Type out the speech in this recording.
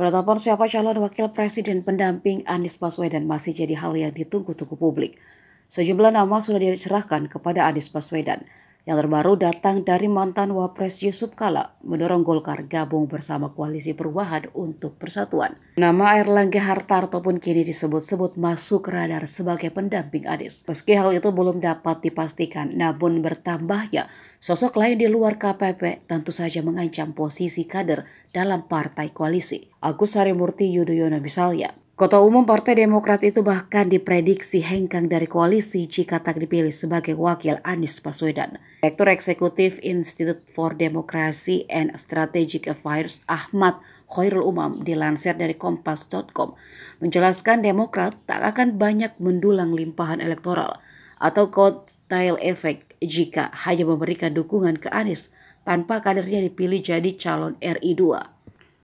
Penetapan siapa calon wakil presiden pendamping Anies Baswedan masih jadi hal yang ditunggu-tunggu publik. Sejumlah nama sudah dicerahkan kepada Anies Baswedan. Yang terbaru datang dari mantan Wapres Yusuf Kala mendorong Golkar gabung bersama Koalisi Perubahan untuk Persatuan. Nama Erlangga Hartarto pun kini disebut-sebut masuk radar sebagai pendamping Anies. Meski hal itu belum dapat dipastikan, namun bertambahnya sosok lain di luar KPP tentu saja mengancam posisi kader dalam partai koalisi. Agus Harimurti Yudhoyono misalnya Kota Umum Partai Demokrat itu bahkan diprediksi hengkang dari koalisi jika tak dipilih sebagai wakil Anies Baswedan. Direktur Eksekutif Institute for Democracy and Strategic Affairs Ahmad Khairul Umam dilansir dari Kompas.com menjelaskan Demokrat tak akan banyak mendulang limpahan elektoral atau cocktail efek jika hanya memberikan dukungan ke Anies tanpa kadernya dipilih jadi calon RI 2.